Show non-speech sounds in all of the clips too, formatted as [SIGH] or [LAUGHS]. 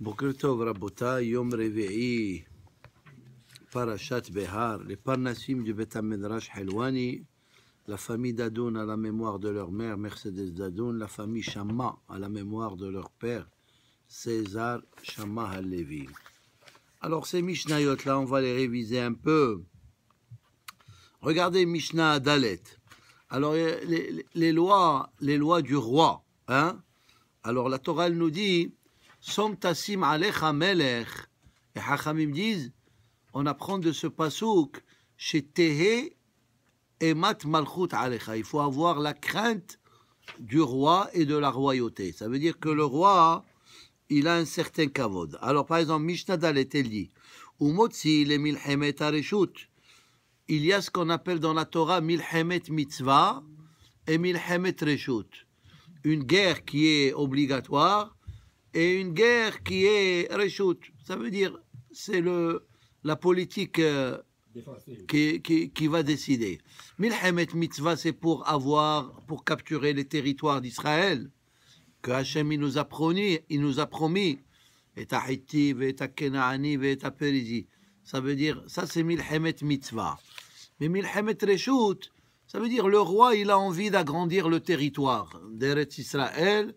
Boker Rabota, Yom Revi'i, Parashat Behar, le Parnassim du Bet Helwani, la famille Dadoun à la mémoire de leur mère, Mercedes Dadoun, la famille Shamma à la mémoire de leur père, César Shamma Halevi. Alors ces Mishnayot-là, on va les réviser un peu. Regardez Mishnah Dalet. Alors les, lois, les lois du roi. Hein. Alors la Torah nous dit Som alecha melech. Et Hachamim disent, on apprend de ce pasouk, chez Tehe Mat malchut alecha. Il faut avoir la crainte du roi et de la royauté. Ça veut dire que le roi, il a un certain kavod. Alors par exemple, Mishnah Dalet, ou « dit, le milhemet areshut. Il y a ce qu'on appelle dans la Torah milhemet mitzvah et milhemet reshut. Une guerre qui est obligatoire et une guerre qui est reshut, Ça veut dire c'est le la politique euh, qui, qui, va décider. Milhemet mitzvah, c'est pour avoir, pour capturer les territoires d'Israël que Hachem il nous a promis, il nous a promis. Et et Kenaani, et Ça veut dire, ça c'est milhemet mitzvah. Mais milhemet reshut, ça veut dire le roi il a envie d'agrandir le territoire d'Eretz Israël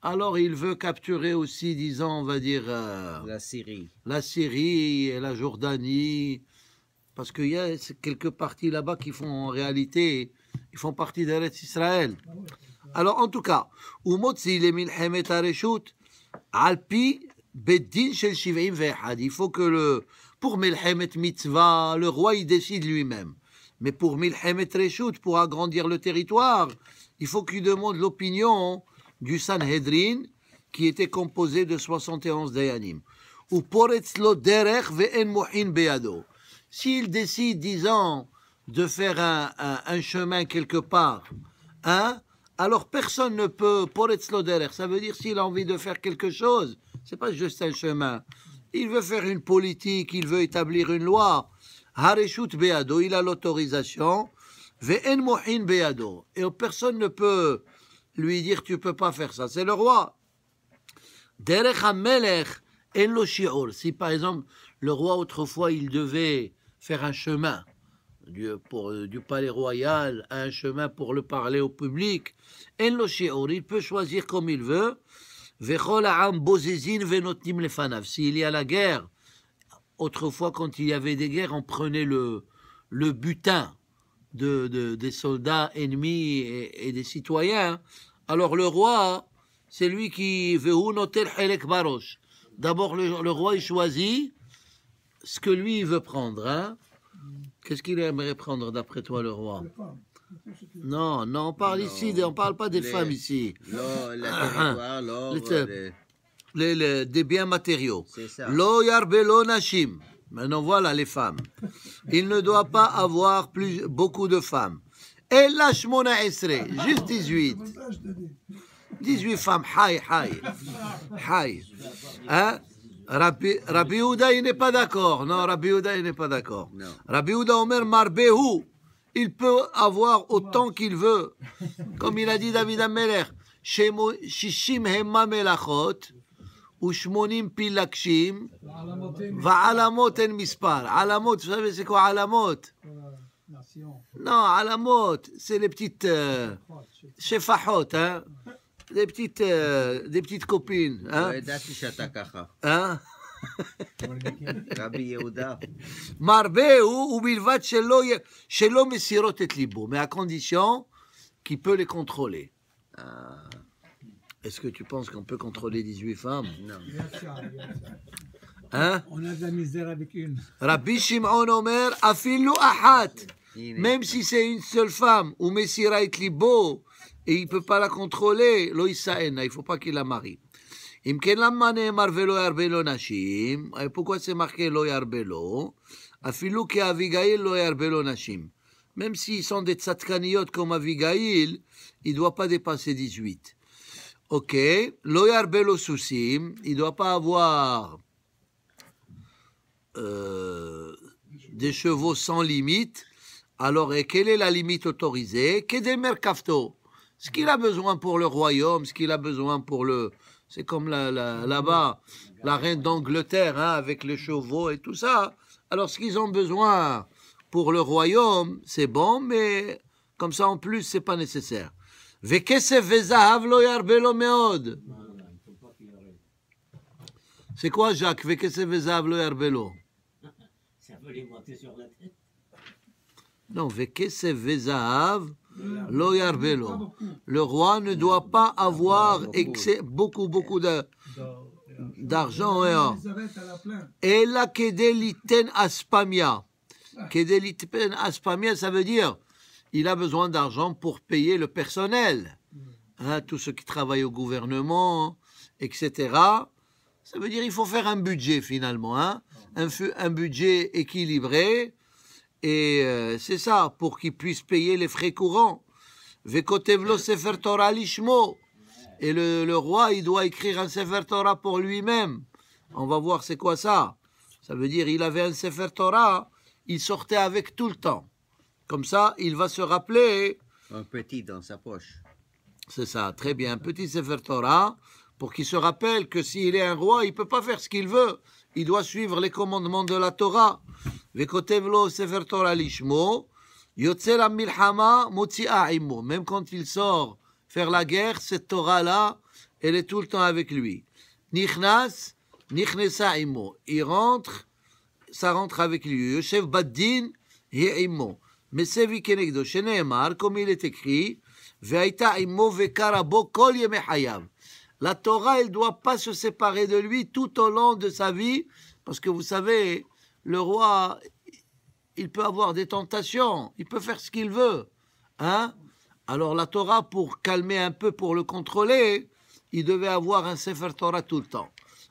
alors il veut capturer aussi, disons, on va dire... Euh, la Syrie. La Syrie et la Jordanie. Parce qu'il y a quelques parties là-bas qui font en réalité, ils font partie restes Israël. Alors en tout cas, Alpi Shel Il faut que le, pour Milhemet Mitzvah, le roi il décide lui-même. Mais pour Milhemet rechout pour agrandir le territoire, il faut qu'il demande l'opinion du Sanhedrin, qui était composé de 71 Dayanim. Ou poretzlo derech ve'en mohin beado. S'il décide, disons, de faire un, chemin quelque part, hein, alors personne ne peut poretzlo derech. Ça veut dire s'il a envie de faire quelque chose, ce n'est pas juste un chemin. Il veut faire une politique, il veut établir une loi. Hareshut beado, il a l'autorisation. Ve'en mohin beado. Et personne ne peut lui dire tu peux pas faire ça. C'est le roi. Si par exemple le roi autrefois il devait faire un chemin du, euh, du palais royal un chemin pour le parler au public, Il peut choisir comme il veut. S'il y a la guerre, autrefois quand il y avait des guerres, on prenait le, le butin de, des soldats ennemis et des citoyens. Alors le roi, c'est lui qui veut noter le barosh. D'abord, le, roi, il choisit ce que lui, il veut prendre. Hein. Qu'est-ce qu'il aimerait prendre, d'après toi, le roi Non, non, on parle ici, on parle pas des femmes ici. les, des biens matériaux. Maintenant, voilà les femmes. Il ne doit pas avoir plus, beaucoup de femmes. Et lâche mon juste 18. 18 femmes, hi, hi, Haï. Hein? Rabbi, Rabbi Ouda, il n'est pas d'accord. Non, Rabbi Ouda, il n'est pas d'accord. Rabbi Ouda Omer Marbehou, il peut avoir autant qu'il veut. Comme il a dit David Amelech, Shishim Hemma Melachot, À la ועלמות vous savez savez, quoi à la עלמות. Non, à la mode, c'est les petites euh, chefahot, hein des petites, des euh, petites copines. Hein? hein? רבי יהודה. מרבה ou ובלבד שלא, שלא Mais à condition qu'il peut les contrôler. Ah. Est-ce que tu penses qu'on peut contrôler 18 femmes Non. Hein On a de la misère avec une. Rabbi Shimon Omer, afilou ahat. Même si c'est une seule femme, ou Messira et Libo, et il ne peut pas la contrôler, Loïsaena, il ne faut pas qu'il la marie. Et pourquoi c'est marqué Lo nashim. même s'ils sont des tzatkaniotes comme Avigail, il ne doit pas dépasser 18. Ok, Loyarbelo soussim, il ne doit pas avoir euh, des chevaux sans limite, alors, et quelle est la limite autorisée quest Ce qu'il a besoin pour le royaume, ce qu'il a besoin pour le... C'est comme là-bas, la, reine d'Angleterre, hein, avec les chevaux et tout ça. Alors, ce qu'ils ont besoin pour le royaume, c'est bon, mais comme ça, en plus, c'est pas nécessaire. C'est quoi, Jacques? C'est un peu les sur la non, Le roi ne doit pas avoir excès, beaucoup, beaucoup de d'argent. Hein. Et la kedeliten aspamia. Kedeliten aspamia, ça veut dire il a besoin d'argent pour payer le personnel. Hein, tous ceux qui travaillent au gouvernement, etc. Ça veut dire il faut faire un budget finalement, hein. un budget équilibré et euh, c'est ça, pour qu'il puisse payer les frais courants. Et le, roi, il doit écrire un Sefer Torah pour lui-même. On va voir c'est quoi ça. Ça veut dire, il avait un Sefer Torah, il sortait avec tout le temps. Comme ça, il va se rappeler. Un petit dans sa poche. C'est ça, très bien. petit Sefer Torah pour qu'il se rappelle que s'il est un roi, il ne peut pas faire ce qu'il veut il doit suivre les commandements de la Torah. sefer Torah lishmo, milhama Même quand il sort faire la guerre, cette Torah-là, elle est tout le temps avec lui. Nichnas, Il rentre, ça rentre avec lui. Yoshev Baddin, Mais c'est Vikenegdo, comme il est écrit, Ve'aita Immo Ve'karabo Kol Yemehayav. La Torah, elle ne doit pas se séparer de lui tout au long de sa vie, parce que vous savez, le roi, il peut avoir des tentations, il peut faire ce qu'il veut. Hein Alors la Torah, pour calmer un peu, pour le contrôler, il devait avoir un Sefer Torah tout le temps.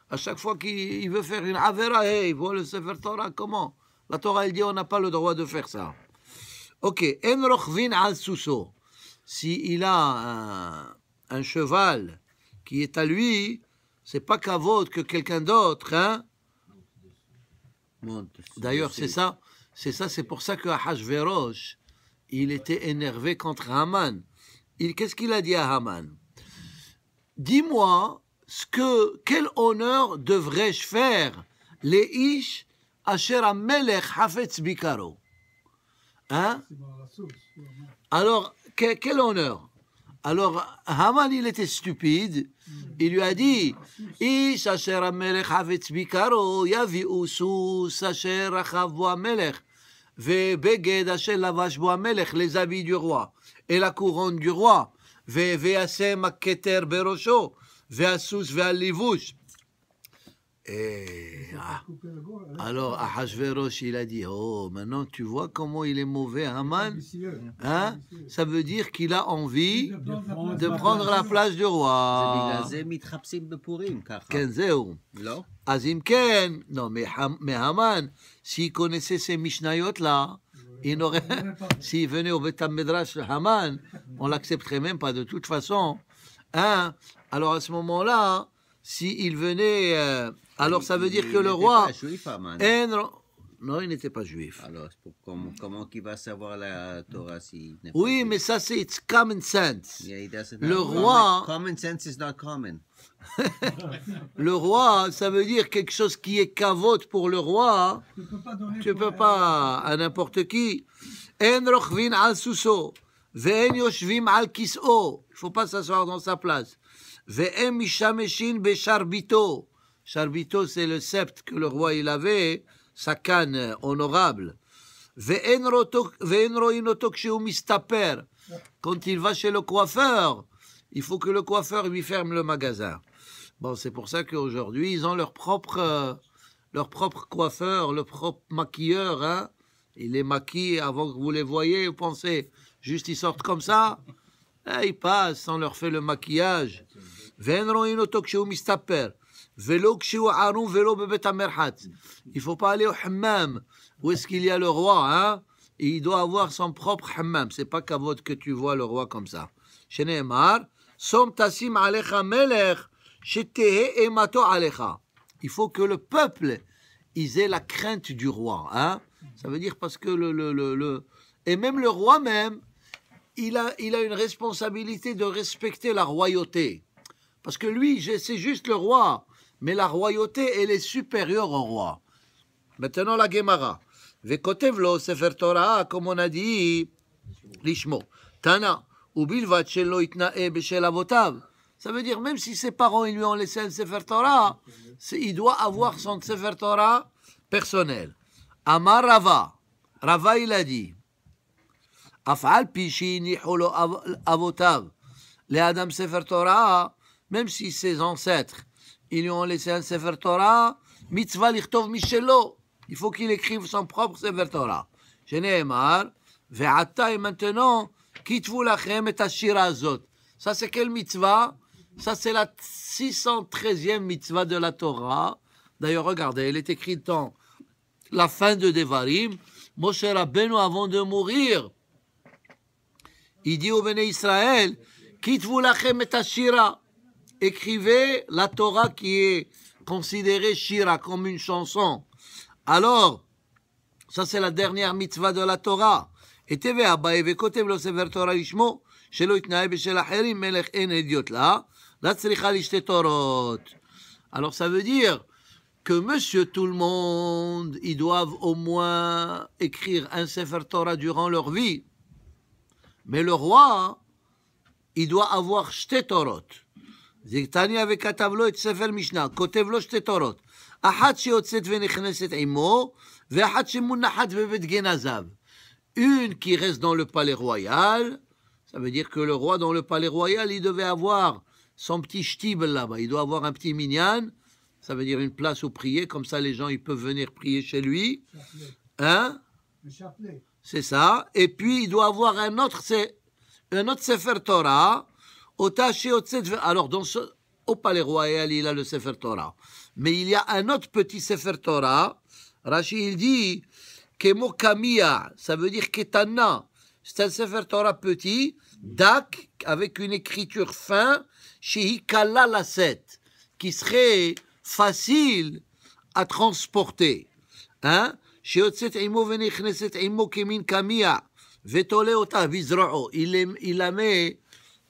À chaque fois qu'il veut faire une Avera, hey, il voit le Sefer Torah, comment La Torah, elle dit, on n'a pas le droit de faire ça. Ok, En al Suso. S'il a un cheval, qui est à lui, c'est pas vôtre que quelqu'un d'autre, hein D'ailleurs, c'est ça, c'est ça, c'est pour ça que Ahashverosh, il était énervé contre Haman. Qu'est-ce qu'il a dit à Haman Dis-moi, ce que, quel honneur devrais-je faire les Ish Asher Melech Hafetz Bikaro Hein Alors, quel honneur alors Hamali était stupide il lui a dit et sa chère mère bikaro yavi usus sa chère Khavoua mlek et beged ashel lavashoua du roi et la couronne du roi ve vasem maketer beroshou zasuus wa alivous et eh, ah, hein. alors Ahashverosh, il a dit Oh, maintenant tu vois comment il est mauvais, Haman hein, hein? Ça veut dire qu'il a envie de prendre la place du roi. Azim Ken. Non, mais, Haman, s'il connaissait ces Mishnayot là, il n'aurait. [LAUGHS] S'il venait au Betam Medrash Haman, on [LAUGHS] l'accepterait même pas de toute façon. Hein Alors à ce moment-là, s'il venait. Euh, alors ça veut dire que le roi... Hein, non, il n'était pas juif. Alors, comment, comment il va savoir la Torah si Oui, mais ça, c'est common sense. le roi... Common sense is not common. [LAUGHS] le roi, ça veut dire quelque chose qui est cavote pour le roi. Tu peux pas à n'importe qui. En vin al suso. Ve'en yoshvim al kiso. Il faut pas s'asseoir dans sa place. Ve'en mishameshin becharbito. Charbito, c'est le sceptre que le roi il avait, sa canne honorable. Quand il va chez le coiffeur, il faut que le coiffeur lui ferme le magasin. Bon, c'est pour ça qu'aujourd'hui, ils ont leur propre, leur propre coiffeur, leur propre maquilleur. Hein ils les maquille avant que vous les voyiez, vous pensez, juste ils sortent comme ça. Et eh, ils passent, on leur fait le maquillage. Il ne faut pas aller au hammam. Où est-ce qu'il y a le roi hein? il doit avoir son propre hammam. C'est pas qu'à votre que tu vois le roi comme ça. Il faut que le peuple ils aient la crainte du roi. Hein? Ça veut dire parce que le, le, le, le... Et même le roi même, il a, il a une responsabilité de respecter la royauté. Parce que lui, c'est juste le roi mais la royauté, elle est supérieure au roi. Maintenant, la Gemara. Vekotevlo Sefer Torah, comme on a dit, Lishmo. Tana, Ubilvat Shelo Itnae Beshel Avotav. Ça veut dire, même si ses parents lui ont laissé un Sefer Torah, il doit avoir son Sefer Torah personnel. Amar Rava. Rava, il a dit. Afal Pishi Niholo Avotav. Les Adam Sefer Torah, même si ses ancêtres ils lui ont laissé un Sefer Torah, mitzvah l'ichtov michelo. Il faut qu'il écrive son propre Sefer Torah. Génémar, ve'ata et maintenant, quittez vous lachem et Ça, c'est quelle mitzvah Ça, c'est la 613e mitzvah de la Torah. D'ailleurs, regardez, elle est écrite dans la fin de Devarim. Moshe Rabbeinu, avant de mourir, il dit au Béné Israël, quitte-vous lachem et shira. Écrivez la Torah qui est considérée Shira comme une chanson. Alors, ça c'est la dernière mitzvah de la Torah. Et la Alors ça veut dire que monsieur tout le monde, ils doivent au moins écrire un Sefer Torah durant leur vie. Mais le roi, il doit avoir shte Torot. Une qui reste dans le palais royal, ça veut dire que le roi dans le palais royal, il devait avoir son petit shtib là-bas, il doit avoir un petit minyan, ça veut dire une place où prier, comme ça les gens ils peuvent venir prier chez lui. Hein C'est ça. Et puis il doit avoir un autre, un autre Sefer Torah, alors, dans au palais royal, il a le Sefer Torah. Mais il y a un autre petit Sefer Torah. Rachid, il dit Kemokamiya, ça veut dire Ketana. C'est un Sefer Torah petit, dak, avec une écriture fin, Shehikala la 7, qui serait facile à transporter. Hein? Il la met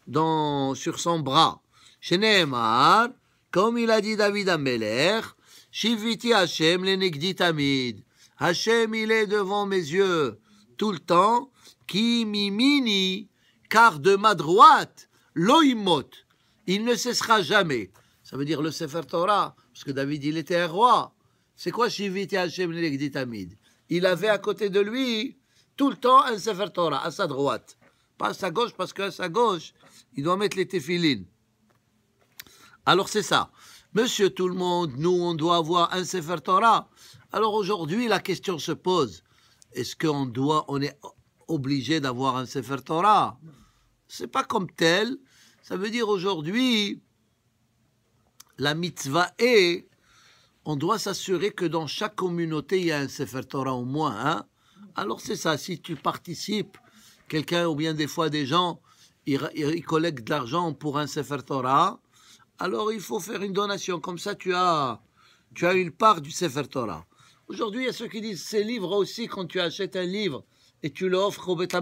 dans, sur son bras. Nehemar, comme il a dit David à Shiviti Hashem le Hashem, il est devant mes yeux tout le temps. Ki mimini, car de ma droite, loimot, il ne cessera jamais. Ça veut dire le Sefer Torah, parce que David, il était un roi. C'est quoi Shiviti Hashem le Il avait à côté de lui tout le temps un Sefer Torah à sa droite. Pas à sa gauche, parce qu'à sa gauche, il doit mettre les téfilines. Alors c'est ça. Monsieur tout le monde, nous, on doit avoir un Sefer Torah. Alors aujourd'hui, la question se pose. Est-ce qu'on doit, on est obligé d'avoir un Sefer Torah C'est pas comme tel. Ça veut dire aujourd'hui, la mitzvah est, on doit s'assurer que dans chaque communauté, il y a un Sefer Torah au moins. Hein? Alors c'est ça, si tu participes quelqu'un ou bien des fois des gens, ils, collectent de l'argent pour un Sefer Torah, alors il faut faire une donation. Comme ça, tu as, tu as une part du Sefer Torah. Aujourd'hui, il y a ceux qui disent ces livres aussi, quand tu achètes un livre et tu l'offres au Beth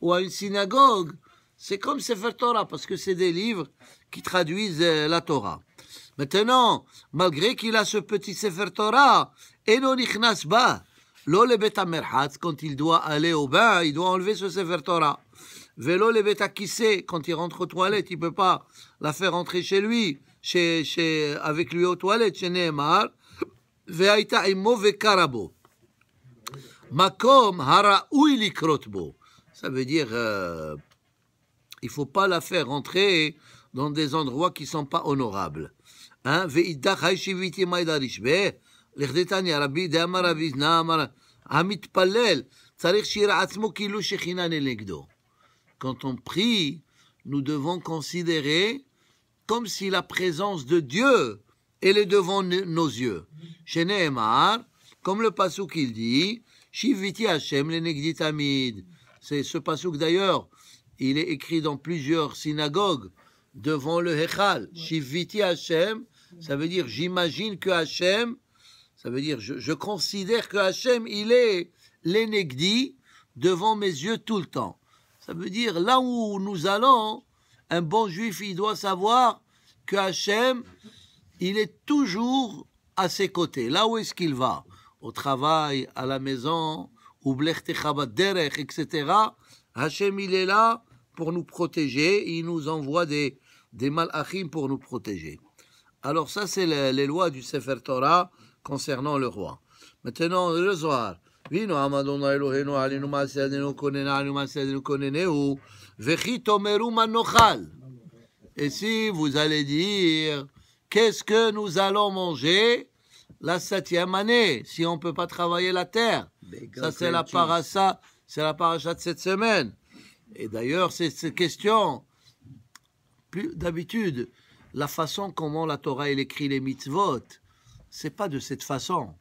ou à une synagogue, c'est comme Sefer Torah parce que c'est des livres qui traduisent euh, la Torah. Maintenant, malgré qu'il a ce petit Sefer Torah, non Lo beta quand il doit aller au bain, il doit enlever ce Sefer Torah. Vélo le kissé, quand il rentre aux toilettes, il ne peut pas la faire rentrer chez lui, chez, chez, avec lui aux toilettes, chez Nehemar. Veaita imo karabo. Makom hara krotbo. Ça veut dire, euh, il faut pas la faire rentrer dans des endroits qui sont pas honorables. Hein? Quand on prie, nous devons considérer comme si la présence de Dieu elle est devant nos yeux. Chez comme le pasouk il dit, C'est ce pasouk d'ailleurs, il est écrit dans plusieurs synagogues devant le Hechal. ça veut dire j'imagine que Hachem ça veut dire, je, considère que Hachem, il est l'énegdi devant mes yeux tout le temps. Ça veut dire, là où nous allons, un bon juif, il doit savoir que Hachem, il est toujours à ses côtés. Là où est-ce qu'il va Au travail, à la maison, ou Derech, etc. Hachem, il est là pour nous protéger. Il nous envoie des, des malachim pour nous protéger. Alors ça, c'est les lois du Sefer Torah concernant le roi. Maintenant, le soir, Vino Amadona Alinu Alinu Vechitomeru Manochal. Et si vous allez dire qu'est-ce que nous allons manger la septième année si on ne peut pas travailler la terre Ça, c'est la parasha, c'est la paracha de cette semaine. Et d'ailleurs, c'est cette question. Plus d'habitude, la façon comment la Torah écrit les mitzvot, c'est pas de cette façon.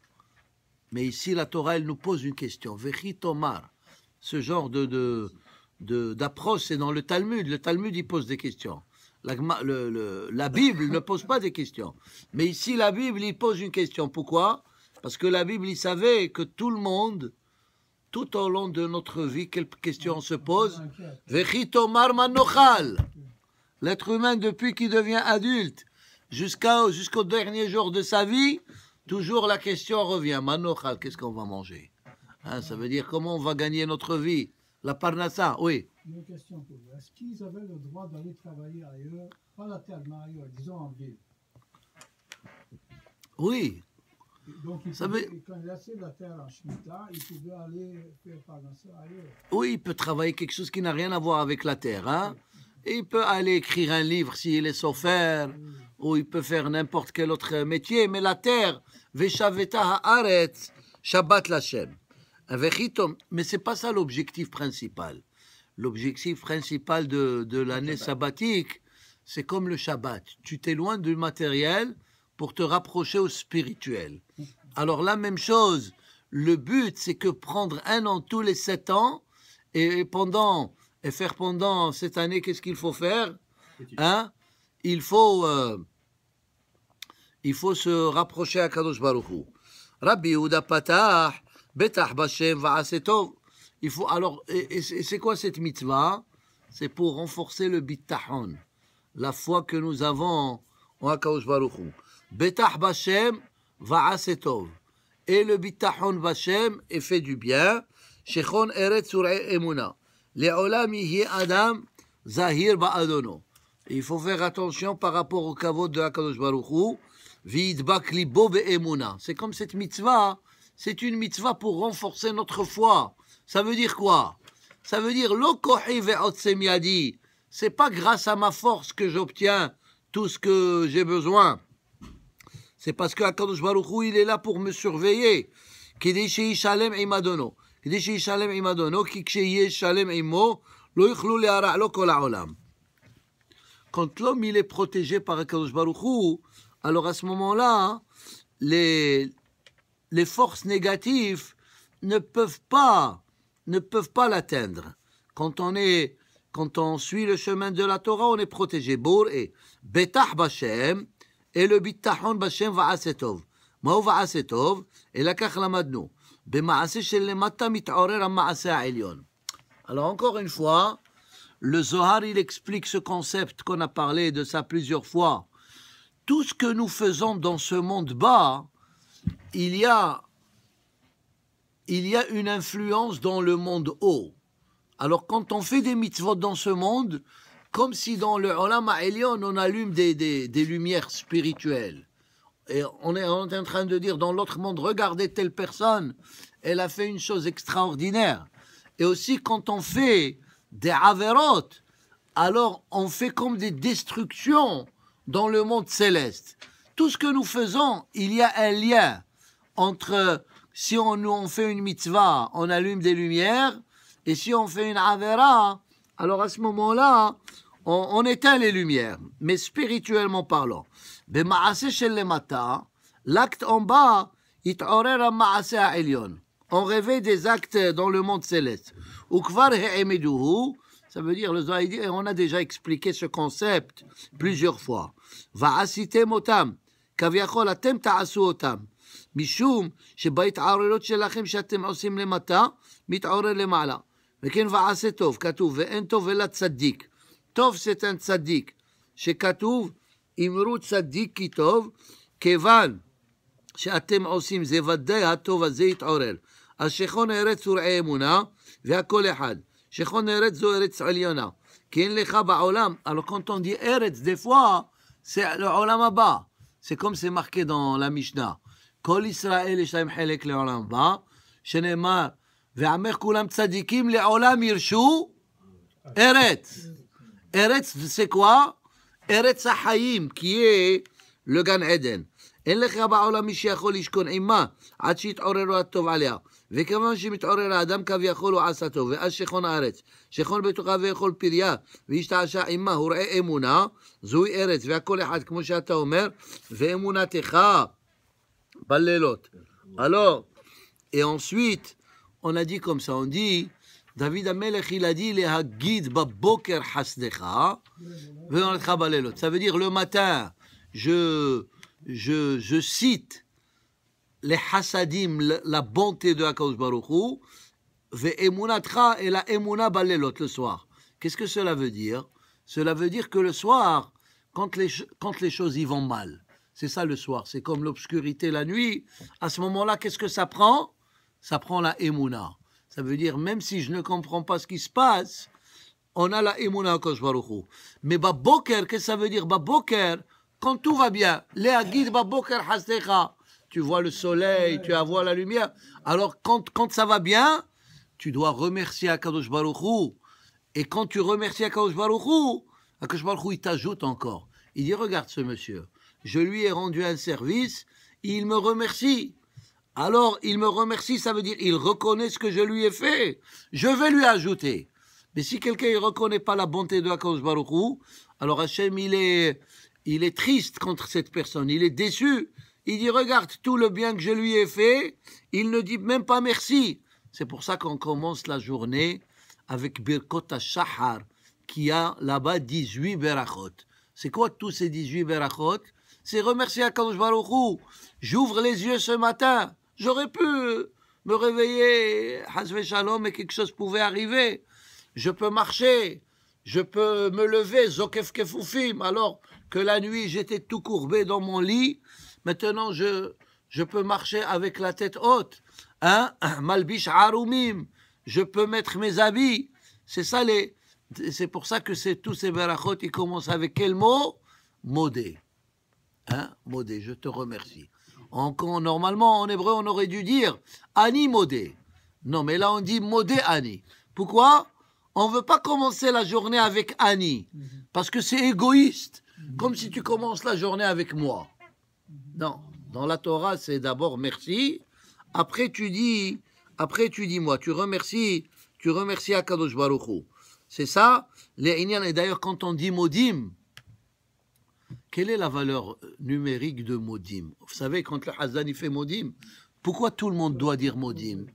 Mais ici, la Torah, elle nous pose une question. Vechitomar, ce genre de, d'approche, c'est dans le Talmud. Le Talmud, il pose des questions. La, Bible ne pose pas des questions. Mais ici, la Bible, il pose une question. Pourquoi Parce que la Bible, il savait que tout le monde, tout au long de notre vie, quelle question se pose Vechitomar Manochal. L'être humain, depuis qu'il devient adulte, jusqu'au dernier jour de sa vie, toujours la question revient. Manochal, qu'est-ce qu'on va manger hein, Ça veut dire comment on va gagner notre vie. La parnassa, oui. Une question pour vous. Est-ce qu'ils avaient le droit d'aller travailler ailleurs, pas la terre, mais ailleurs, disons en ville Oui. Donc, Ça veut... quand il la terre en Shemitah, il peut aller faire parnassa ailleurs. Oui, il peut travailler quelque chose qui n'a rien à voir avec la terre. Hein et il peut aller écrire un livre s'il est offert, ou il peut faire n'importe quel autre métier, mais la terre, Veshaveta Haaretz, Shabbat Lachem. Mais ce n'est pas ça l'objectif principal. L'objectif principal de, de l'année sabbatique, c'est comme le Shabbat. Tu t'éloignes du matériel pour te rapprocher au spirituel. Alors la même chose, le but, c'est que prendre un an tous les sept ans, et pendant et faire pendant cette année, qu'est-ce qu'il faut faire hein il, faut, euh, il faut se rapprocher à Kadosh Baruch Hu. Rabbi Yehuda Patah, Betah Bashem, Va'asetov. Il faut alors, et, c'est quoi cette mitzvah C'est pour renforcer le bitahon, la foi que nous avons en Kadosh Baruch Hu. Betah Bashem, Va'asetov. Et le bitahon Bashem est fait du bien. Shechon Eret sur Emuna. Il faut faire attention par rapport au caveau de Hakadosh Baruchou. C'est comme cette mitzvah. C'est une mitzvah pour renforcer notre foi. Ça veut dire quoi Ça veut dire C'est pas grâce à ma force que j'obtiens tout ce que j'ai besoin. C'est parce que Hakadosh Baruchou, il est là pour me surveiller. כדי שישלם עם אדונו, כי כשיהיה שלם עמו, לא יוכלו להרע לו כל העולם. Quand l'homme il est protégé par Akadosh Hu, alors à ce moment-là, les, les forces négatives ne peuvent pas, ne peuvent pas l'atteindre. Quand on est, quand on suit le chemin de la Torah, on est protégé. Bour et Betah Bashem et le bitachon Bashem va Asetov. Mao va Asetov et la Kachla alors encore une fois, le Zohar, il explique ce concept qu'on a parlé de ça plusieurs fois. Tout ce que nous faisons dans ce monde bas, il y a, il y a une influence dans le monde haut. Alors quand on fait des mitzvot dans ce monde, comme si dans le Olam Elion, on allume des lumières spirituelles. Et on est, en train de dire dans l'autre monde, regardez telle personne, elle a fait une chose extraordinaire. Et aussi quand on fait des avérotes, alors on fait comme des destructions dans le monde céleste. Tout ce que nous faisons, il y a un lien entre si on, nous on fait une mitzvah, on allume des lumières, et si on fait une avera, alors à ce moment-là, on, éteint les lumières, mais spirituellement parlant. Mais ma'asé chez l'acte en bas, it t'aurait un ma'asé On réveille des actes dans le monde céleste. Ou kvar ça veut dire, on a déjà expliqué ce concept plusieurs fois. Va asite motam, kaviachol atem ta'asu otam. Mishum, shebait arelot shelachem shatem osim le matin, mit arel le Mais qu'en va asetov, tzaddik. טוב שתן צדיק, שכתוב, אמרו צדיק כי טוב, כיוון שאתם עושים זה, ודאי הטוב הזה יתעורר. אז שכון ארץ הוא ראה אמונה, והכל אחד. שכון ארץ זו ארץ עליונה. כי אין לך בעולם, alors קונטון די ארץ, דה fois, זה לעולם הבא. זה קום סמך כדון למשנה. כל ישראל יש להם חלק לעולם הבא, שנאמר, ועמך כולם צדיקים לעולם ירשו ארץ. ארץ, וזה quoi ארץ החיים, כי est לגן עדן. אין לך בעולם מי שיכול לשכון עימה, עד שיתעוררו הטוב עליה. וכיוון שמתעורר האדם כביכול הוא עשה טוב, ואז שכון הארץ. שכון בתוכה ויכול פריה, וישתעשע עימה, הוא ראה אמונה, זוהי ארץ, והכל אחד, כמו שאתה אומר, ואמונתך בלילות. כן. הלו, et ensuite, on a David le le Le Hasdecha. Ça veut dire le matin, je, je, je cite les hasadim, la bonté de Akaosh Baruchou, et la emuna le soir. Qu'est-ce que cela veut dire Cela veut dire que le soir, quand les, quand les choses y vont mal, c'est ça le soir, c'est comme l'obscurité la nuit, à ce moment-là, qu'est-ce que ça prend Ça prend la emuna. Ça veut dire, même si je ne comprends pas ce qui se passe, on a la Emouna Hu. Mais Baboker, qu'est-ce que ça veut dire Baboker, quand tout va bien, guide Tu vois le soleil, tu vois la lumière. Alors, quand, ça va bien, tu dois remercier Akadosh Et quand tu remercies Akadosh Baruchou, Akadosh Baruchou, il t'ajoute encore. Il dit, regarde ce monsieur, je lui ai rendu un service, il me remercie. Alors il me remercie, ça veut dire il reconnaît ce que je lui ai fait. Je vais lui ajouter. Mais si quelqu'un ne reconnaît pas la bonté de Akadosh alors Hachem, il est, il est triste contre cette personne, il est déçu. Il dit, regarde tout le bien que je lui ai fait, il ne dit même pas merci. C'est pour ça qu'on commence la journée avec Birkot Shahar, qui a là-bas 18 berachot. C'est quoi tous ces 18 berachot C'est remercier Akadosh Baruchou. J'ouvre les yeux ce matin, J'aurais pu me réveiller, Hazve Shalom, et quelque chose pouvait arriver. Je peux marcher, je peux me lever, Zokef Kefoufim, alors que la nuit j'étais tout courbé dans mon lit. Maintenant, je, je peux marcher avec la tête haute. Hein, [CLEARS THROAT] malbish Arumim, je peux mettre mes habits. C'est ça les. C'est pour ça que c'est tous ces berachot, ils commencent avec quel mot Modé. Hein Modé, je te remercie normalement, en hébreu, on aurait dû dire Ani modé. Non, mais là, on dit modé Ani. Pourquoi On ne veut pas commencer la journée avec Ani. Parce que c'est égoïste. Comme si tu commences la journée avec moi. Non. Dans la Torah, c'est d'abord merci. Après, tu dis, après, tu dis moi. Tu remercies, tu remercies Akadosh Baruch C'est ça, les Et d'ailleurs, quand on dit modim, quelle est la valeur numérique de Modim Vous savez, quand le Hazan fait Modim, pourquoi tout le monde doit dire Modim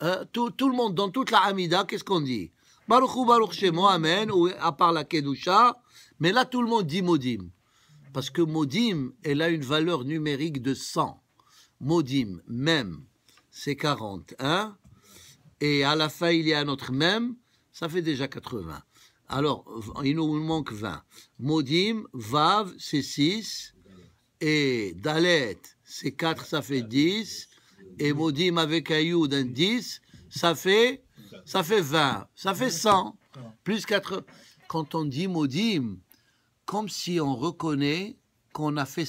hein? tout, le monde, dans toute la Hamida, qu'est-ce qu'on dit Baruch Shemo, Amen, ou à part la Kedusha, mais là tout le monde dit Modim. Parce que Modim, elle a une valeur numérique de 100. Modim, même, c'est 41. Hein? Et à la fin, il y a un autre même, ça fait déjà 80. Alors, il nous manque 20. Modim, Vav, c'est 6. Et Dalet, c'est 4, ça fait 10. Et Modim avec Ayoud, un 10, ça fait, ça fait 20. Ça fait 100. Plus 4. Quand on dit Modim, comme si on reconnaît qu'on a fait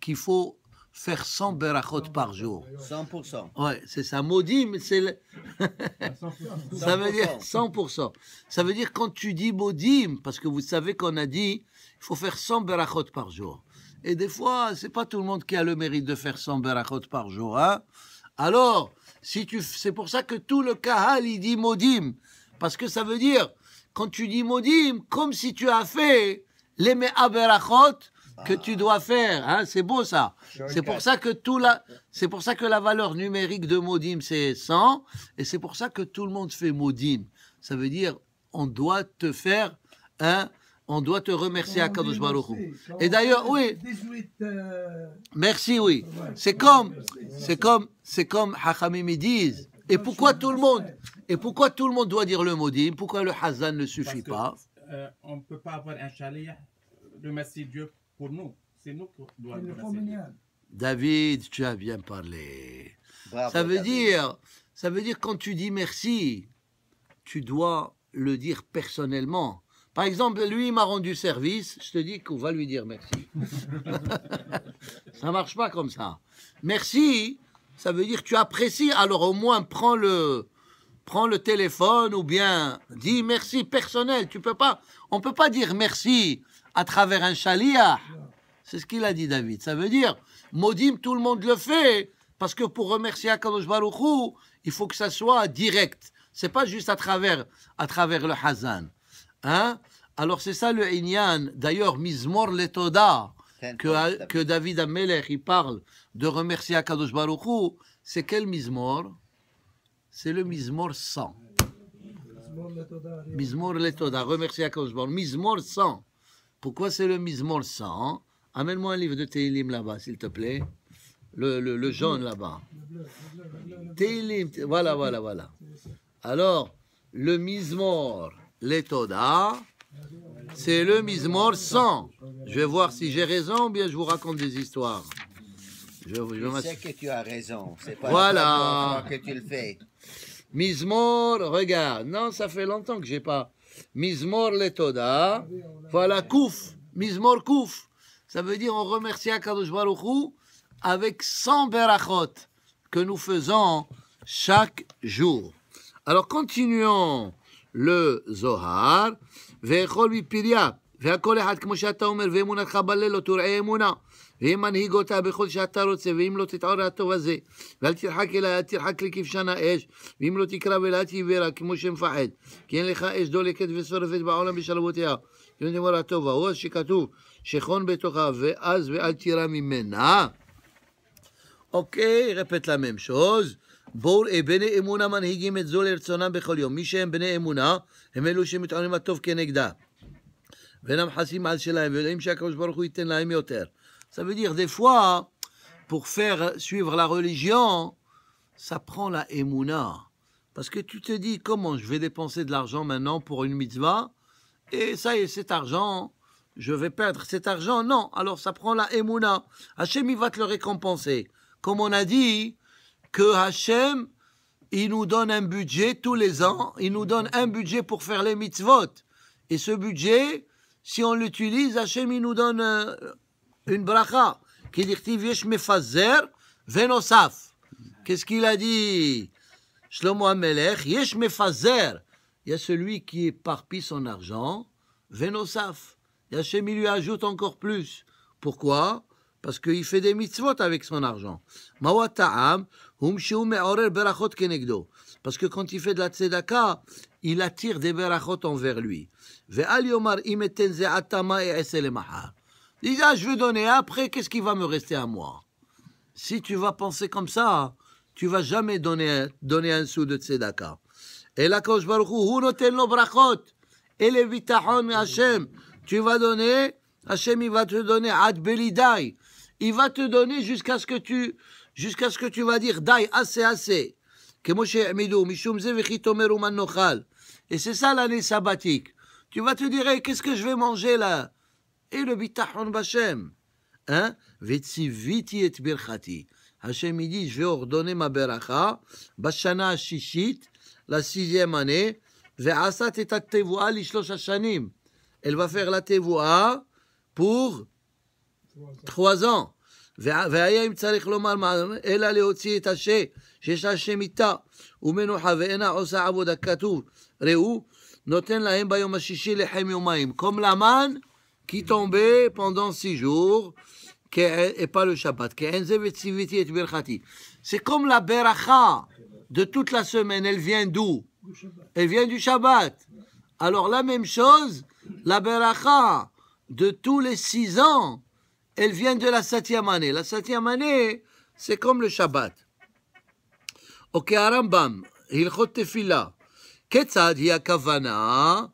qu'il faut faire 100 berachot par jour. 100%. Ouais, c'est ça. Maudit, mais c'est le... ça veut dire 100%. Ça veut dire quand tu dis maudit, parce que vous savez qu'on a dit, il faut faire 100 berachot par jour. Et des fois, c'est pas tout le monde qui a le mérite de faire 100 berachot par jour. Hein. Alors, si tu, c'est pour ça que tout le kahal, il dit modim. Parce que ça veut dire, quand tu dis modim, comme si tu as fait les berachot, que tu dois faire. Hein, c'est beau ça. C'est pour ça que tout la, c'est pour ça que la valeur numérique de Modim c'est 100, et c'est pour ça que tout le monde fait Modim. Ça veut dire on doit te faire un, on doit te remercier à Kadosh Baruch Et d'ailleurs, oui. Euh, Merci, oui. C'est comme, c'est comme, c'est comme Hachamim disent. Et pourquoi tout le monde, et pourquoi tout le monde doit dire le Modim Pourquoi le Hazan ne suffit pas euh, On ne peut pas avoir un chalet, remercier Dieu nous. C'est nous qui doit David, tu as bien parlé. ça veut dire, ça veut dire quand tu dis merci, tu dois le dire personnellement. Par exemple, lui, m'a rendu service, je te dis qu'on va lui dire merci. [LAUGHS] ça marche pas comme ça. Merci, ça veut dire tu apprécies, alors au moins prends le, prends le téléphone ou bien dis merci personnel. Tu peux pas, on peut pas dire merci à travers un chaliah. C'est ce qu'il a dit David. Ça veut dire, Modim, tout le monde le fait, parce que pour remercier Akadosh Baruchou, il faut que ça soit direct. C'est pas juste à travers, à travers le Hazan. Hein? Alors c'est ça le Inyan. D'ailleurs, Mizmor Letoda, que, que David Amelech, il parle de remercier Akadosh Baruchou, c'est quel Mizmor C'est le Mizmor 100. Mizmor Letoda, remercier Akadosh Baruchou. Mizmor 100. Pourquoi c'est le Mizmor 100 hein? Amène-moi un livre de Tehillim là-bas, s'il te plaît. Le, le, jaune là-bas. Tehillim, voilà, voilà, voilà. Alors, le Mizmor, l'Etoda, c'est le Mizmor 100. Je vais voir si j'ai raison ou bien je vous raconte des histoires. Je, sais que tu as raison. C'est pas voilà. que tu fais. Mizmor, regarde. Non, ça fait longtemps que j'ai pas. Mizmor Letoda, voilà, Kouf, Mizmor Kouf. Ça veut dire on remercie Akadosh Baruchou avec 100 berachot que nous faisons chaque jour. Alors continuons le Zohar. Vechol vipiria, Vechol echad comme omer ve'emunatcha lo והיא מנהיג אותה בכל שאתה רוצה, ואם לא תתעורר הטוב הזה, ואל תרחק אליי, אל תרחק לכבשן האש, ואם לא תקרא ואל תיברה, כמו שמפחד, כי אין לך אש דולקת ושורפת בעולם בשלוותיה. זאת אומרת הטובה, או שכתוב שכון בתוכה, ואז ואל תירא ממנה. אוקיי, רפת למם, שוז. בואו אה, בני אמונה מנהיגים את זו לרצונם בכל יום. מי שהם בני אמונה, הם אלו שמתעוררים הטוב כנגדה. ואינם חסים על שלהם, ויודעים שהקב"ה ייתן להם יותר. Ça veut dire, des fois, pour faire suivre la religion, ça prend la émouna. Parce que tu te dis, comment je vais dépenser de l'argent maintenant pour une mitzvah Et ça y est, cet argent, je vais perdre cet argent. Non, alors ça prend la émouna. Hachem, il va te le récompenser. Comme on a dit, que Hachem, il nous donne un budget tous les ans. Il nous donne un budget pour faire les mitzvot. Et ce budget, si on l'utilise, Hachem, il nous donne euh, une bracha. Qui dit Yesh Mefazer Venosaf. Qu'est-ce qu'il a dit Shlomo Amelech Yesh Mefazer. Il y a celui qui éparpille son argent, Venosaf. Yachem, il lui ajoute encore plus. Pourquoi Parce qu'il fait des mitzvot avec son argent. Hum Parce que quand il fait de la tzedaka, il attire des berachot envers lui. Ve'al yomar imeten atama et Dis, je veux donner, après, qu'est-ce qui va me rester à moi Si tu vas penser comme ça, tu vas jamais donner, donner un sou de tzedaka. Et là, quand je brachot, et vitahon Hashem. tu vas donner, Hashem il va te donner ad Dai. Il va te donner jusqu'à ce que tu, jusqu'à ce que tu vas dire, dai, assez, assez. Et c'est ça l'année sabbatique. Tu vas te dire, eh, qu'est-ce que je vais manger là et le bitachon b'Hachem. Hein? Vetziviti et birchati. Hachem, il dit, je vais ordonner ma beracha, bashana shishit, la sixième année, ve'asat et tevoa lishlosh hashanim. Elle va faire la tevoa pour trois ans. והיה אם צריך לומר אלא להוציא את השה, שיש השם איתה, ומנוחה ואינה עושה עבודה. כתוב, ראו, נותן להם ביום השישי לחם יומיים. קום למן qui tombait pendant six jours, et pas le Shabbat. C'est comme la beracha de toute la semaine, elle vient d'où Elle vient du Shabbat. Alors la même chose, la beracha de tous les six ans, elle vient de la septième année. La septième année, c'est comme le Shabbat. Ok, Arambam, il dit Ketzad, Kavana?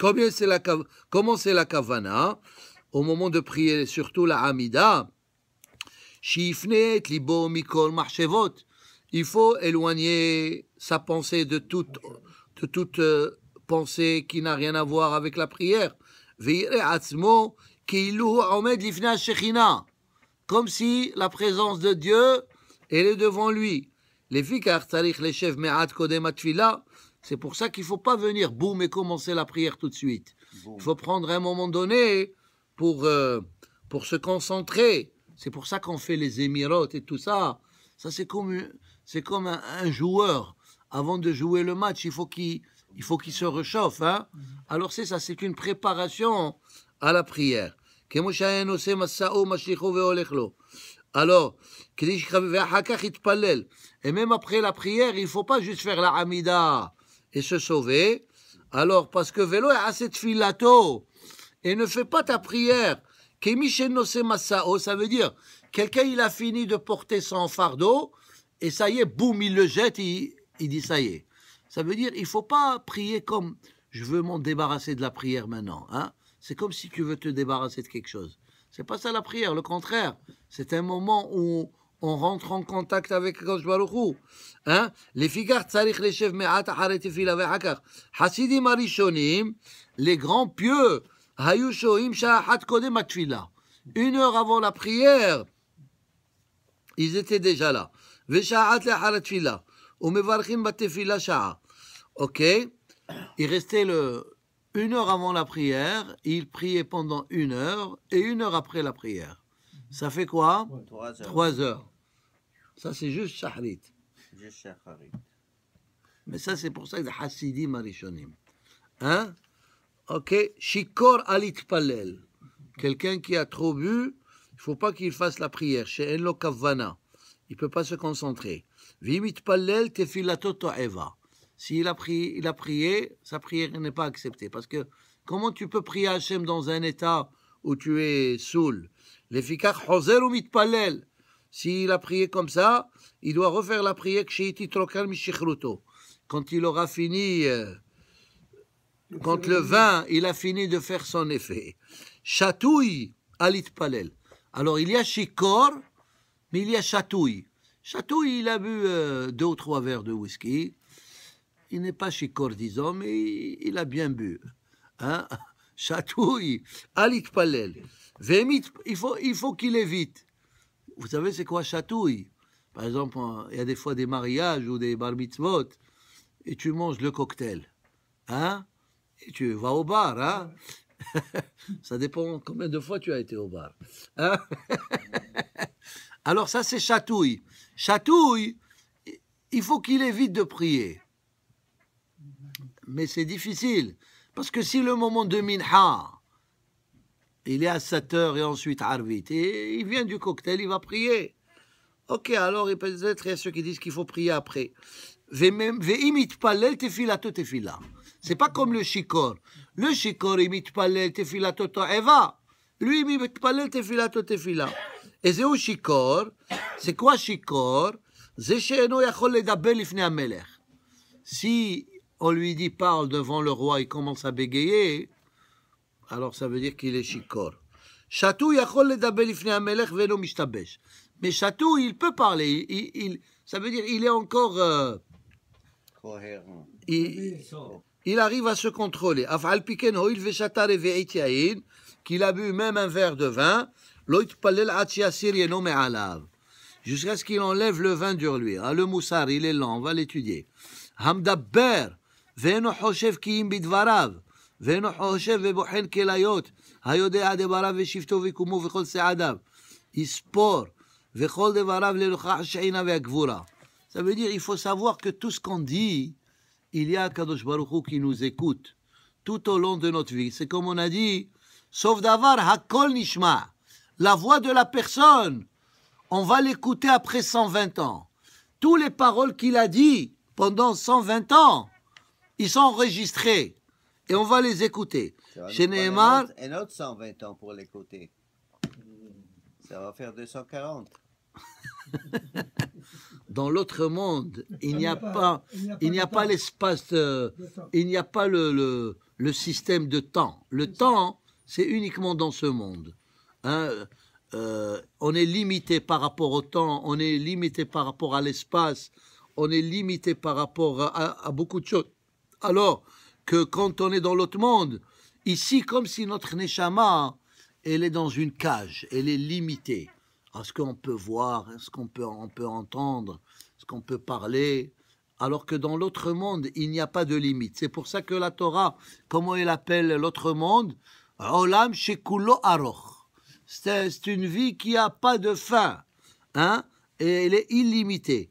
Comment c'est la, comment c'est la kavana au moment de prier, surtout la Hamida libo mikol Il faut éloigner sa pensée de toute, de toute euh, pensée qui n'a rien à voir avec la prière. Comme si la présence de Dieu, elle devant lui. Les fikar les chefs me'at kodem atfila. C'est pour ça qu'il ne faut pas venir, boum, et commencer la prière tout de suite. Il faut prendre un moment donné pour, euh, pour se concentrer. C'est pour ça qu'on fait les émirotes et tout ça. Ça, c'est comme, c'est comme un, joueur. Avant de jouer le match, il faut qu'il, il faut qu'il se réchauffe. Hein. Mhm. Alors, c'est ça, c'est une préparation à la prière. Alors, et même après la prière, il ne faut pas juste faire la amida et se sauver. Alors, parce que vélo est assez filato et ne fait pas ta prière. ça veut dire quelqu'un il a fini de porter son fardeau et ça y est, boum, il le jette, il, il dit ça y est. Ça veut dire il faut pas prier comme je veux m'en débarrasser de la prière maintenant. Hein c'est comme si tu veux te débarrasser de quelque chose. C'est pas ça la prière, le contraire. C'est un moment où on rentre en contact avec Kosh Baruchou. Hein? Les figures tsarich les chefs me'at aharet fil ave hakar. Hasidim arishonim, les grands pieux, Hayusho sha'at kode matfila. Une heure avant la prière, ils étaient déjà là. Vesha'at le haret fila. Omevarchim bat tefila sha'a. Ok? Il restait le. Une heure avant la prière, il priait pendant une heure et une heure après la prière. Ça fait quoi trois, heures. Ça, c'est juste shahrit. Juste Mais ça, c'est pour ça que les hasidim Arishonim. Hein Ok. Shikor Alit Palel. Quelqu'un qui a trop bu, il ne faut pas qu'il fasse la prière. Chez Enlo Kavana. Il peut pas se concentrer. Vimit Palel Tefilatoto Eva. S'il a, prié, il a prié, sa prière n'est pas acceptée. Parce que comment tu peux prier Hachem dans un état où tu es saoul ou S'il a prié comme ça, il doit refaire la prière que Quand il aura fini, euh, quand le vin, il a fini de faire son effet. Chatouille alitpalel. Alors il y a shikor, mais il y a chatouille. Chatouille, il a bu euh, deux ou trois verres de whisky. Il n'est pas Chikor, disons, mais il a bien bu. Hein? [LAUGHS] Chatouille alitpalel il faut, il faut qu'il évite. Vous savez, c'est quoi chatouille Par exemple, il y a des fois des mariages ou des bar mitzvot, et tu manges le cocktail. Hein Et tu vas au bar, hein [LAUGHS] Ça dépend combien de fois tu as été au bar. Hein? [LAUGHS] Alors ça, c'est chatouille. Chatouille, il faut qu'il évite de prier. Mais c'est difficile. Parce que si le moment de minha, il est à 7 heures et ensuite Arvit. Et il vient du cocktail, il va prier. Ok, alors peut-être il y a ceux qui disent qu'il faut prier après. tefila. C'est pas comme le chicor. Le chicor, shikor imit tefila tefilato va Lui imit palel tefilato tefila. Et zeu shikor. C'est quoi shikor? C'est she'eno chicor devant Si on lui dit parle devant le roi, il commence à bégayer, alors ça veut dire qu'il est chicor. Chatou yachol le d'abelifne amelech veno mishtabesh. Mais chatou, il peut parler. Il, il, ça veut dire qu'il est encore. Euh, Cohérent. Il, arrive à se contrôler. Afal piken hoil vechatare ve'etiaïn, qu'il a bu même un verre de vin. L'oit palel atiasir yenome alav. Jusqu'à ce qu'il enlève le vin dur lui. Ah, le moussar, il est lent, va l'étudier. Hamdaber, veno hoshev kiim bidvarav. Ça veut dire, il faut savoir que tout ce qu'on dit, il y a Kadosh Baruchou qui nous écoute tout au long de notre vie. C'est comme on a dit, sauf davar Hakol Nishma, la voix de la personne, on va l'écouter après 120 ans. Toutes les paroles qu'il a dit pendant 120 ans, ils sont enregistrés et on va les écouter. Chez Neymar. Un autre 120 ans pour l'écouter. Ça va faire 240. [LAUGHS] Dans l'autre monde, il n'y a, pas, il n'y a pas l'espace, il n'y a pas le, système de temps. Le temps, c'est uniquement dans ce monde. Hein, euh, on est limité par rapport au temps, on est limité par rapport à l'espace, on est limité par rapport à beaucoup de choses. Alors, que quand on est dans l'autre monde, ici, comme si notre Neshama, elle est dans une cage, elle est limitée à ce qu'on peut voir, à ce qu'on peut, entendre, ce qu'on peut parler, alors que dans l'autre monde, il n'y a pas de limite. C'est pour ça que la Torah, comment elle appelle l'autre monde Olam C'est une vie qui n'a pas de fin, hein, et elle est illimitée.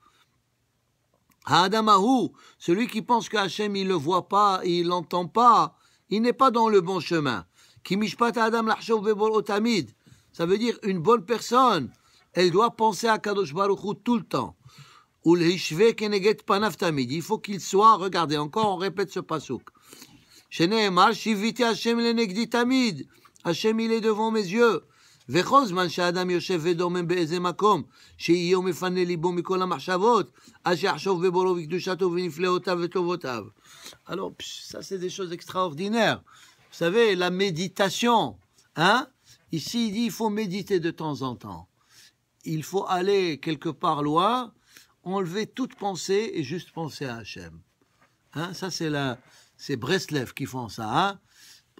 Adamahu, celui qui pense que Hachem, il ne le voit pas et il l'entend pas, il n'est pas dans le bon chemin. Adam ça veut dire une bonne personne, elle doit penser à Kadosh Baruch tout le temps. Il faut qu'il soit, regardez, encore on répète ce pasouk. Hachem il est devant mes yeux. Alors, ça c'est des choses extraordinaires. Vous savez, la méditation, hein Ici, il dit, il faut méditer de temps en temps. Il faut aller quelque part loin, enlever toute pensée et juste penser à Hachem. Hein? ça, c'est la, c'est Breslev qui font ça. Hein?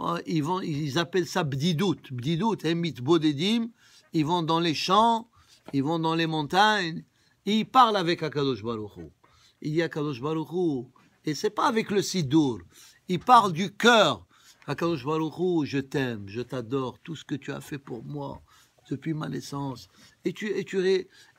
Euh, ils, appellent ça bdidout. Bdidout, Emit Bodedim. Ils vont dans les champs, ils vont dans les montagnes, ils parlent avec Akadosh Baruch Il y Akadosh Baruch et c'est pas avec le sidour. Ils parlent du cœur. Akadosh Baruch je t'aime, je t'adore, tout ce que tu as fait pour moi depuis ma naissance. Et tu, et tu,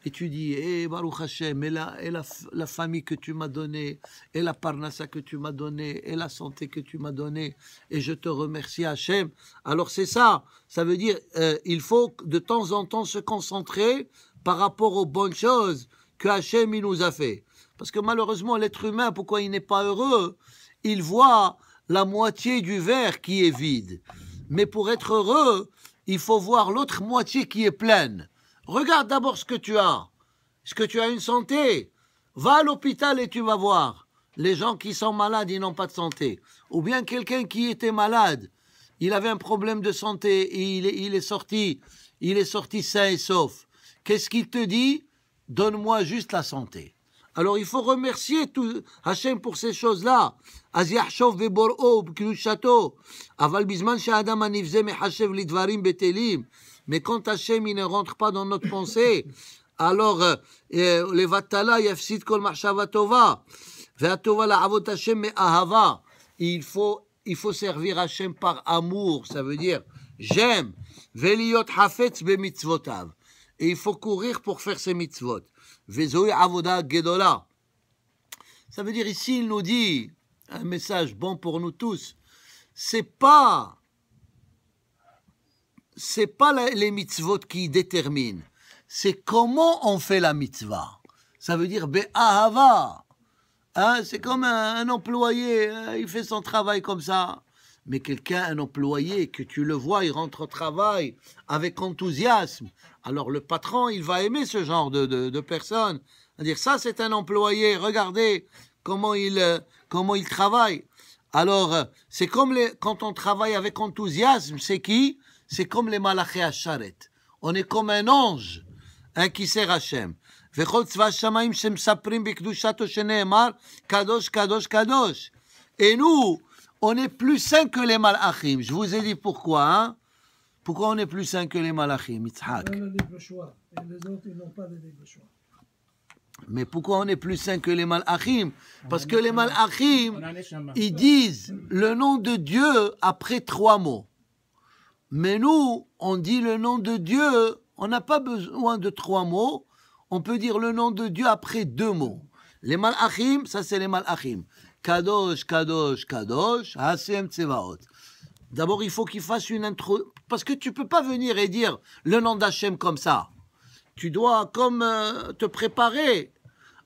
et tu dis, eh, Baruch Hashem, et la, et la, famille que tu m'as donnée, et la parnassa que tu m'as donnée, et la santé que tu m'as donnée, et je te remercie Hashem. Alors c'est ça, ça veut dire, euh, il faut de temps en temps se concentrer par rapport aux bonnes choses que Hachem il nous a fait. Parce que malheureusement, l'être humain, pourquoi il n'est pas heureux Il voit la moitié du verre qui est vide. Mais pour être heureux, il faut voir l'autre moitié qui est pleine. Regarde d'abord ce que tu as. Est-ce que tu as une santé Va à l'hôpital et tu vas voir. Les gens qui sont malades, ils n'ont pas de santé. Ou bien quelqu'un qui était malade, il avait un problème de santé et il est, sorti, il est sorti sain et sauf. Qu'est-ce qu'il te dit Donne-moi juste la santé. Alors il faut remercier tout Hachem pour ces choses-là. Aval Betelim. Mais quand Hachem il ne rentre pas dans notre pensée, alors euh, euh, vatala yafsid kol la ahava. Il faut, il faut servir Hachem par amour, ça veut dire j'aime. Veliot hafetz be mitzvotav. Et il faut courir pour faire ses mitzvot. Vezoi avoda gedola. Ça veut dire ici, il nous dit un message bon pour nous tous. C'est pas c'est pas les mitzvot qui déterminent, c'est comment on fait la mitzvah. Ça veut dire be'ahava. Hein, c'est comme un, employé, hein, il fait son travail comme ça. Mais quelqu'un, un employé, que tu le vois, il rentre au travail avec enthousiasme. Alors le patron, il va aimer ce genre de, de, de À dire ça, c'est un employé. Regardez comment il euh, comment il travaille. Alors euh, c'est comme les, quand on travaille avec enthousiasme, c'est qui c'est comme les malachés à On est comme un ange, un hein, qui sert Hachem. Et nous, on est plus sains que les malachim. Je vous ai dit pourquoi. Hein. Pourquoi on est plus sains que les malachim, Mais pourquoi on est plus sains que les malachim Parce que les malachim, ils disent le nom de Dieu après trois mots. Mais nous, on dit le nom de Dieu, on n'a pas besoin de trois mots, on peut dire le nom de Dieu après deux mots. Les malachim, ça c'est les malachim. Kadosh, Kadosh, Kadosh, Hashem Tsevaot. D'abord, il faut qu'il fasse une intro. Parce que tu ne peux pas venir et dire le nom d'Hachem comme ça. Tu dois comme euh, te préparer.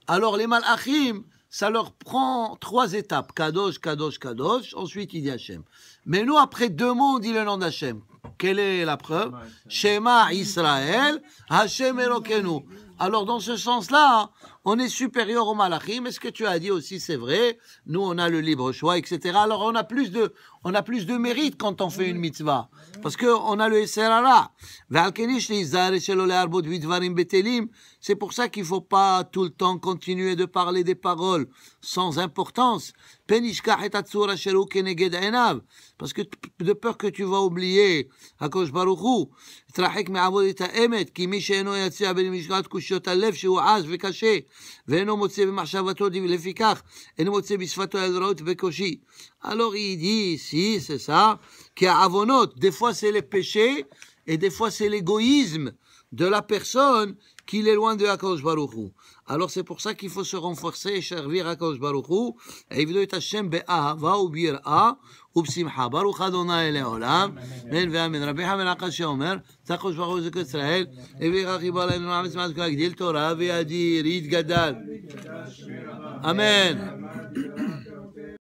Alors, les malachim, ça leur prend trois étapes. Kadosh, Kadosh, Kadosh. Ensuite, il dit Hachem. Mais nous, après deux mots, on dit le nom d'Hachem. Quelle est la preuve Shema Israël, Hashem Elokenu. Alors dans ce sens-là, hein, on est supérieur au malachim. est ce que tu as dit aussi, c'est vrai. Nous, on a le libre choix, etc. Alors on a plus de, on a plus de mérite quand on fait une mitzvah, parce que on a le betelim. C'est pour ça qu'il faut pas tout le temps continuer de parler des paroles sans importance. Parce que de peur que tu vas oublier de Baruchou. תרחק מעבודת האמת, כי מי שאינו יצליח במשקעת קושיות הלב שהוא עז וקשה, ואינו מוצא במחשבתו, לפיכך אינו מוצא בשפתו אל רעות בקושי. Alors il dit ici, c'est ça, qu'avonot, des fois c'est le péché, et des fois c'est l'égoïsme de la personne qui l'éloigne de la Baruch Alors c'est pour ça qu'il faut se renforcer et servir Akadosh Baruch Hu, et évidemment Hashem va ou bir'a ou b'simcha. Baruch Adonai le'olam, men ve'amen. Rabbi Haman Akash Shomer, תחוש ברוך הוא ישראל, הביא אחי בעל אלוהים העם עצמת כל הגדיל תורה וידיר, יתגדל. Amen.